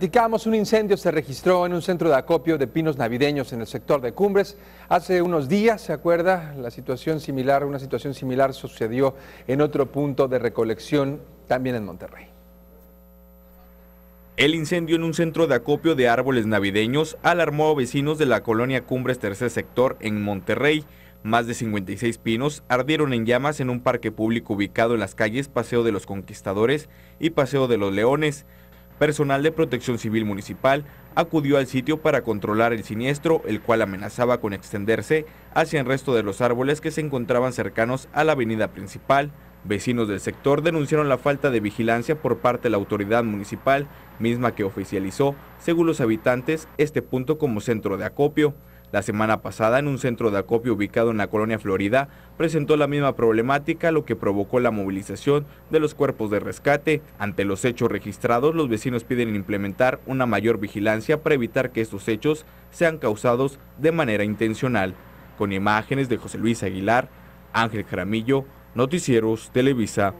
Indicamos un incendio se registró en un centro de acopio de pinos navideños en el sector de Cumbres. Hace unos días, ¿se acuerda? La situación similar, una situación similar sucedió en otro punto de recolección, también en Monterrey. El incendio en un centro de acopio de árboles navideños alarmó a vecinos de la colonia Cumbres Tercer Sector en Monterrey. Más de 56 pinos ardieron en llamas en un parque público ubicado en las calles Paseo de los Conquistadores y Paseo de los Leones personal de protección civil municipal acudió al sitio para controlar el siniestro, el cual amenazaba con extenderse hacia el resto de los árboles que se encontraban cercanos a la avenida principal. Vecinos del sector denunciaron la falta de vigilancia por parte de la autoridad municipal, misma que oficializó, según los habitantes, este punto como centro de acopio. La semana pasada, en un centro de acopio ubicado en la colonia Florida, presentó la misma problemática, lo que provocó la movilización de los cuerpos de rescate. Ante los hechos registrados, los vecinos piden implementar una mayor vigilancia para evitar que estos hechos sean causados de manera intencional. Con imágenes de José Luis Aguilar, Ángel Jaramillo, Noticieros Televisa.